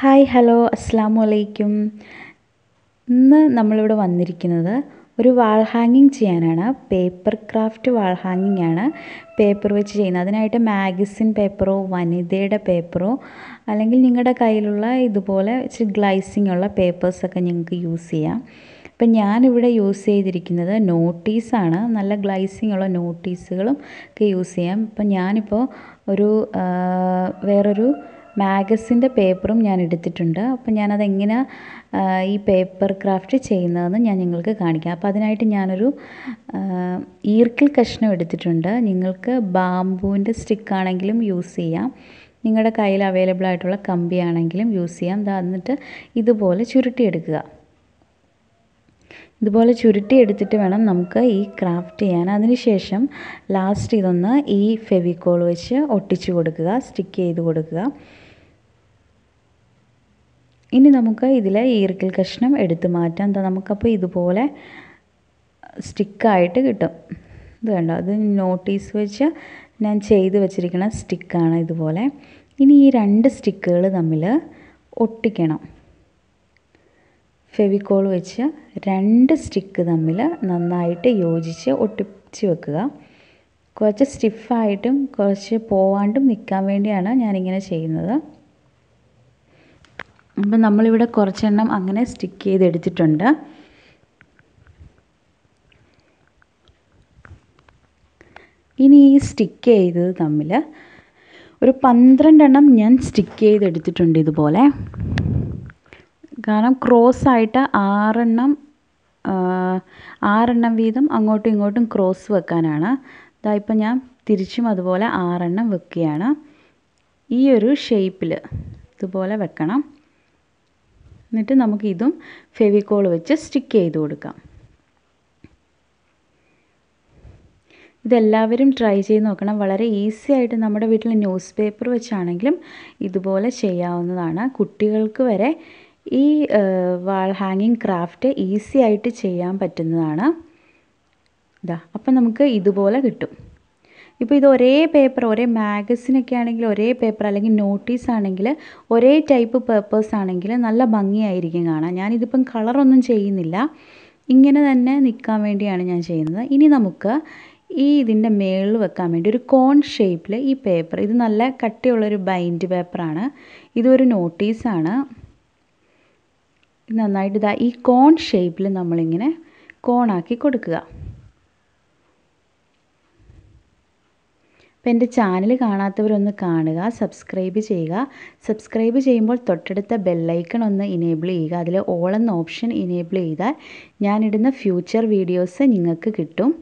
hi hello അസ്സാമു അലൈക്കും ഇന്ന് നമ്മളിവിടെ വന്നിരിക്കുന്നത് ഒരു വാൾ ഹാങ്ങിങ് ചെയ്യാനാണ് പേപ്പർ ക്രാഫ്റ്റ് വാൾ ഹാങ്ങിങ് ആണ് പേപ്പർ വെച്ച് ചെയ്യുന്നത് അതിനായിട്ട് മാഗസിൻ പേപ്പറോ വനിതയുടെ പേപ്പറോ അല്ലെങ്കിൽ നിങ്ങളുടെ കയ്യിലുള്ള ഇതുപോലെ ഇച്ചിരി ഗ്ലൈസിംഗ് ഉള്ള പേപ്പേഴ്സൊക്കെ നിങ്ങൾക്ക് യൂസ് ചെയ്യാം ഇപ്പം ഞാനിവിടെ യൂസ് ചെയ്തിരിക്കുന്നത് നോട്ടീസാണ് നല്ല ഗ്ലൈസിംഗ് ഉള്ള നോട്ടീസുകളും ഒക്കെ യൂസ് ചെയ്യാം ഇപ്പം ഞാനിപ്പോൾ ഒരു വേറൊരു മാഗസിൻ്റെ പേപ്പറും ഞാൻ എടുത്തിട്ടുണ്ട് അപ്പോൾ ഞാനതെങ്ങനെ എങ്ങനെ ഈ പേപ്പർ ക്രാഫ്റ്റ് ചെയ്യുന്നതെന്ന് ഞാൻ നിങ്ങൾക്ക് കാണിക്കാം അപ്പോൾ അതിനായിട്ട് ഞാനൊരു ഈർക്കിൽ കഷ്ണം എടുത്തിട്ടുണ്ട് നിങ്ങൾക്ക് സ്റ്റിക്ക് സ്റ്റിക്കാണെങ്കിലും യൂസ് ചെയ്യാം നിങ്ങളുടെ കയ്യിൽ അവൈലബിൾ ആയിട്ടുള്ള കമ്പിയാണെങ്കിലും യൂസ് ചെയ്യാം എന്നിട്ട് ഇതുപോലെ ചുരുട്ടിയെടുക്കുക ഇതുപോലെ ചുരുട്ടി എടുത്തിട്ട് വേണം നമുക്ക് ഈ ക്രാഫ്റ്റ് ചെയ്യാൻ അതിനുശേഷം ലാസ്റ്റ് ഇതൊന്ന് ഈ ഫെവിക്കോൾ വെച്ച് ഒട്ടിച്ചു കൊടുക്കുക സ്റ്റിക്ക് ചെയ്ത് കൊടുക്കുക ഇനി നമുക്ക് ഇതിലെ ഈർക്കിൽ കഷ്ണം എടുത്ത് മാറ്റാം എന്താ നമുക്കപ്പോൾ ഇതുപോലെ സ്റ്റിക്കായിട്ട് കിട്ടും ഇത് കണ്ടോ അത് നോട്ടീസ് വെച്ച് ഞാൻ ചെയ്ത് വെച്ചിരിക്കുന്ന സ്റ്റിക്കാണ് ഇതുപോലെ ഇനി ഈ രണ്ട് സ്റ്റിക്കുകൾ തമ്മിൽ ഒട്ടിക്കണം ഫെവിക്കോൾ വെച്ച് രണ്ട് സ്റ്റിക്ക് തമ്മിൽ നന്നായിട്ട് യോജിച്ച് ഒട്ടിച്ച് വെക്കുക കുറച്ച് സ്റ്റിഫായിട്ടും കുറച്ച് പോവാണ്ടും നിൽക്കാൻ വേണ്ടിയാണ് ഞാനിങ്ങനെ ചെയ്യുന്നത് അപ്പം നമ്മളിവിടെ കുറച്ചെണ്ണം അങ്ങനെ സ്റ്റിക്ക് ചെയ്തെടുത്തിട്ടുണ്ട് ഇനി ഈ സ്റ്റിക്ക് ചെയ്തത് തമ്മിൽ ഒരു പന്ത്രണ്ടെണ്ണം ഞാൻ സ്റ്റിക്ക് ചെയ്തെടുത്തിട്ടുണ്ട് ഇതുപോലെ കാരണം ക്രോസ് ആയിട്ട് ആറെണ്ണം ആറെണ്ണം വീതം അങ്ങോട്ടും ഇങ്ങോട്ടും ക്രോസ് വെക്കാനാണ് ഇതാ ഇപ്പം ഞാൻ തിരിച്ചും അതുപോലെ ആറെണ്ണം വെക്കുകയാണ് ഈ ഒരു ഷേപ്പിൽ ഇതുപോലെ വെക്കണം എന്നിട്ട് നമുക്ക് ഇതും ഫെവിക്കോൾ വെച്ച് സ്റ്റിക്ക് ചെയ്ത് കൊടുക്കാം ഇതെല്ലാവരും ട്രൈ ചെയ്ത് നോക്കണം വളരെ ഈസി ആയിട്ട് നമ്മുടെ വീട്ടിൽ ന്യൂസ് പേപ്പർ വെച്ചാണെങ്കിലും ഇതുപോലെ ചെയ്യാവുന്നതാണ് കുട്ടികൾക്ക് വരെ ഈ വാൾ ഹാങ്ങിങ് ക്രാഫ്റ്റ് ഈസി ആയിട്ട് ചെയ്യാൻ പറ്റുന്നതാണ് ഇതാ അപ്പം നമുക്ക് ഇതുപോലെ കിട്ടും ഇപ്പോൾ ഇത് ഒരേ പേപ്പർ ഒരേ മാഗസിനൊക്കെ ആണെങ്കിൽ ഒരേ പേപ്പർ അല്ലെങ്കിൽ നോട്ടീസ് ആണെങ്കിൽ ഒരേ ടൈപ്പ് പേപ്പേഴ്സ് ആണെങ്കിൽ നല്ല ഭംഗിയായിരിക്കും കാണാം ഞാനിതിപ്പം കളറൊന്നും ചെയ്യുന്നില്ല ഇങ്ങനെ തന്നെ നിൽക്കാൻ വേണ്ടിയാണ് ഞാൻ ചെയ്യുന്നത് ഇനി നമുക്ക് ഈ ഇതിൻ്റെ മേളിൽ വെക്കാൻ വേണ്ടി ഒരു കോൺ ഷേപ്പിൽ ഈ പേപ്പർ ഇത് നല്ല കട്ടിയുള്ളൊരു ബൈൻഡ് പേപ്പറാണ് ഇതൊരു നോട്ടീസാണ് നന്നായിട്ട് ഇതാ ഈ കോൺ ഷേപ്പിൽ നമ്മളിങ്ങനെ കോണാക്കി കൊടുക്കുക അപ്പോൾ എൻ്റെ ചാനൽ കാണാത്തവരൊന്ന് കാണുക സബ്സ്ക്രൈബ് ചെയ്യുക സബ്സ്ക്രൈബ് ചെയ്യുമ്പോൾ തൊട്ടടുത്ത ബെല്ലൈക്കൺ ഒന്ന് ഇനേബിൾ ചെയ്യുക അതിൽ ഓൾ എന്ന ഓപ്ഷൻ ഇനേബിൾ ചെയ്താൽ ഞാനിടുന്ന ഫ്യൂച്ചർ വീഡിയോസ് നിങ്ങൾക്ക് കിട്ടും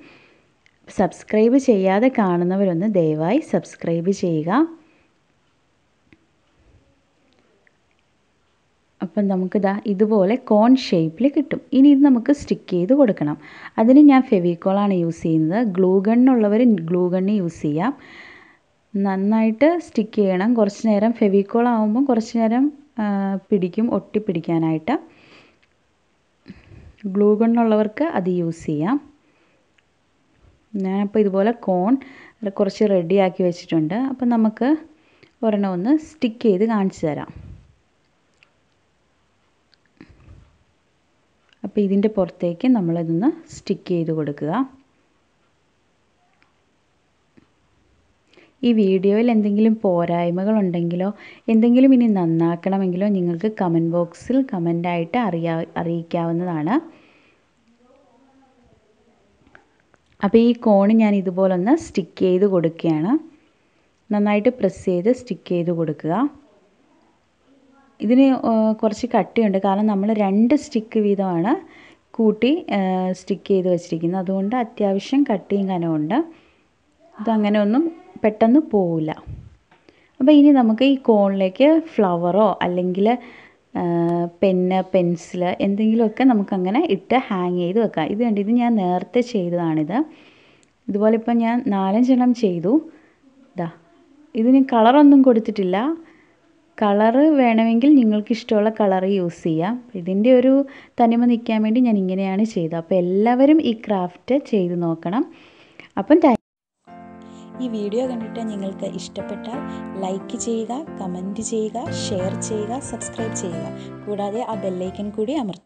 സബ്സ്ക്രൈബ് ചെയ്യാതെ കാണുന്നവരൊന്ന് ദയവായി സബ്സ്ക്രൈബ് ചെയ്യുക അപ്പം നമുക്കിതാ ഇതുപോലെ കോൺ ഷേപ്പിൽ കിട്ടും ഇനി ഇത് നമുക്ക് സ്റ്റിക്ക് ചെയ്ത് കൊടുക്കണം അതിന് ഞാൻ ഫെവിക്കോളാണ് യൂസ് ചെയ്യുന്നത് ഗ്ലൂഗണ്ണുള്ളവർ ഗ്ലൂഗണ്ണ് യൂസ് ചെയ്യാം നന്നായിട്ട് സ്റ്റിക്ക് ചെയ്യണം കുറച്ച് നേരം ഫെവിക്കോൾ കുറച്ച് നേരം പിടിക്കും ഒട്ടിപ്പിടിക്കാനായിട്ട് ഗ്ലൂഗണ്ണുള്ളവർക്ക് അത് യൂസ് ചെയ്യാം ഞാനപ്പോൾ ഇതുപോലെ കോൺ കുറച്ച് റെഡിയാക്കി വെച്ചിട്ടുണ്ട് അപ്പം നമുക്ക് ഒരെണ്ണം ഒന്ന് സ്റ്റിക്ക് ചെയ്ത് കാണിച്ചു തരാം അപ്പോൾ ഇതിൻ്റെ പുറത്തേക്ക് നമ്മളിതൊന്ന് സ്റ്റിക്ക് ചെയ്ത് കൊടുക്കുക ഈ വീഡിയോയിൽ എന്തെങ്കിലും പോരായ്മകളുണ്ടെങ്കിലോ എന്തെങ്കിലും ഇനി നന്നാക്കണമെങ്കിലോ നിങ്ങൾക്ക് കമൻറ്റ് ബോക്സിൽ കമൻ്റായിട്ട് അറിയാ അറിയിക്കാവുന്നതാണ് അപ്പോൾ ഈ കോൺ ഞാൻ ഇതുപോലൊന്ന് സ്റ്റിക്ക് ചെയ്ത് കൊടുക്കുകയാണ് നന്നായിട്ട് പ്രസ് ചെയ്ത് സ്റ്റിക്ക് ചെയ്ത് കൊടുക്കുക ഇതിന് കുറച്ച് കട്ടിയുണ്ട് കാരണം നമ്മൾ രണ്ട് സ്റ്റിക്ക് വീതമാണ് കൂട്ടി സ്റ്റിക്ക് ചെയ്ത് വെച്ചിരിക്കുന്നത് അതുകൊണ്ട് അത്യാവശ്യം കട്ടിയും കനമുണ്ട് ഇതങ്ങനെ ഒന്നും പെട്ടെന്ന് പോവില്ല അപ്പോൾ ഇനി നമുക്ക് ഈ കോണിലേക്ക് ഫ്ലവറോ അല്ലെങ്കിൽ പെന്ന് പെൻസില് എന്തെങ്കിലുമൊക്കെ നമുക്കങ്ങനെ ഇട്ട് ഹാങ് ചെയ്ത് വെക്കാം ഇത് കണ്ട് ഇത് ഞാൻ നേരത്തെ ചെയ്തതാണിത് ഇതുപോലെ ഇപ്പം ഞാൻ നാലഞ്ചെണ്ണം ചെയ്തു ഇതാ ഇതിന് കളറൊന്നും കൊടുത്തിട്ടില്ല കളറ് വേണമെങ്കിൽ നിങ്ങൾക്ക് ഇഷ്ടമുള്ള കളറ് യൂസ് ചെയ്യാം ഇതിൻ്റെ ഒരു തനിമ നിൽക്കാൻ വേണ്ടി ഞാൻ ഇങ്ങനെയാണ് ചെയ്തത് അപ്പോൾ എല്ലാവരും ഈ ക്രാഫ്റ്റ് ചെയ്ത് നോക്കണം അപ്പം ഈ വീഡിയോ കണ്ടിട്ട് നിങ്ങൾക്ക് ഇഷ്ടപ്പെട്ടാൽ ലൈക്ക് ചെയ്യുക കമൻറ്റ് ചെയ്യുക ഷെയർ ചെയ്യുക സബ്സ്ക്രൈബ് ചെയ്യുക കൂടാതെ ആ ബെല്ലൈക്കൻ കൂടി അമർത്തുക